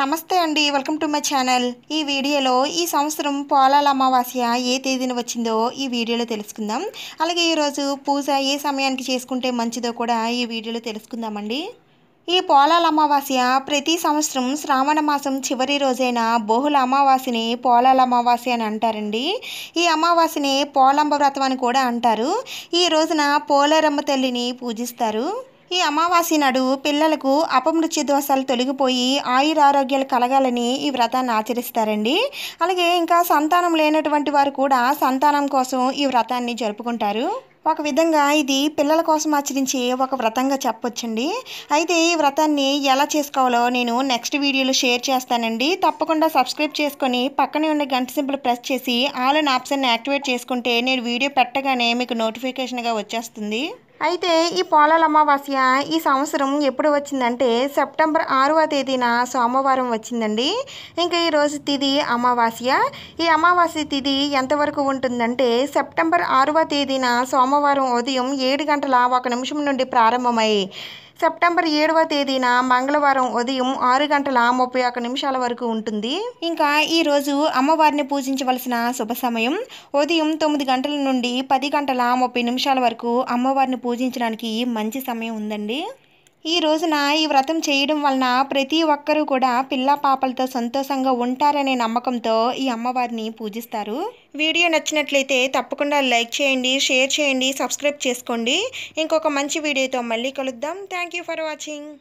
నమస్తే అండి welcome to my channel ఈ వీడియోలో ఈ సంవత్సరం పోలాల అమావాస్య ఏ తేదీన వచ్చిందో ఈ వీడియోలో తెలుసుకుందాం అలాగే ఈరోజు పూజ ఏ సమయానికి చేసుకుంటే మంచిదో కూడా ఈ వీడియోలో తెలుసుకుందామండి ఈ పోలాల అమావాస్య ప్రతి సంవత్సరం శ్రావణ మాసం చివరి రోజైన బహుళ అమావాస్యని పోలాల అమావాస్య అని అంటారండి ఈ అమావాస్యని పోలంబ వ్రతం అని కూడా అంటారు ఈ రోజున పోలారమ్మ తల్లిని పూజిస్తారు ఈ అమావాస్య నాడు పిల్లలకు అపమృత్యు దోషాలు తొలగిపోయి ఆయురారోగ్యాలు కలగాలని ఈ వ్రతాన్ని ఆచరిస్తారండి అలాగే ఇంకా సంతానం లేనటువంటి వారు కూడా సంతానం కోసం ఈ వ్రతాన్ని జరుపుకుంటారు ఒక విధంగా ఇది పిల్లల కోసం ఆచరించే ఒక వ్రతంగా చెప్పొచ్చండి అయితే ఈ వ్రతాన్ని ఎలా చేసుకోవాలో నేను నెక్స్ట్ వీడియోలో షేర్ చేస్తానండి తప్పకుండా సబ్స్క్రైబ్ చేసుకొని పక్కనే ఉన్న గంట సింపుల్ ప్రెస్ చేసి ఆల్ అండ్ ఆప్షన్ యాక్టివేట్ చేసుకుంటే నేను వీడియో పెట్టగానే మీకు నోటిఫికేషన్గా వచ్చేస్తుంది అయితే ఈ పోలాల అమావాస్య ఈ సంవత్సరం ఎప్పుడు వచ్చిందంటే సెప్టెంబర్ ఆరవ తేదీన సోమవారం వచ్చిందండి ఇంకా ఈరోజు తిది అమావాస్య ఈ అమావాస్య తిది ఎంతవరకు ఉంటుందంటే సెప్టెంబర్ ఆరవ తేదీన సోమవారం ఉదయం ఏడు గంటల ఒక నిమిషం నుండి ప్రారంభమై సెప్టెంబర్ ఏడవ తేదీన మంగళవారం ఉదయం ఆరు గంటల ముప్పై ఒక్క నిమిషాల వరకు ఉంటుంది ఇంకా ఈ రోజు అమ్మవారిని పూజించవలసిన శుభ సమయం ఉదయం తొమ్మిది గంటల నుండి పది గంటల ముప్పై నిమిషాల వరకు అమ్మవారిని పూజించడానికి మంచి సమయం ఉందండి ఈ రోజున ఈ వ్రతం చేయడం వలన ప్రతి ఒక్కరూ కూడా పిల్ల పాపలతో సంతోషంగా ఉంటారనే నమ్మకంతో ఈ అమ్మవారిని పూజిస్తారు వీడియో నచ్చినట్లయితే తప్పకుండా లైక్ చేయండి షేర్ చేయండి సబ్స్క్రైబ్ చేసుకోండి ఇంకొక మంచి వీడియోతో మళ్ళీ కలుద్దాం థ్యాంక్ ఫర్ వాచింగ్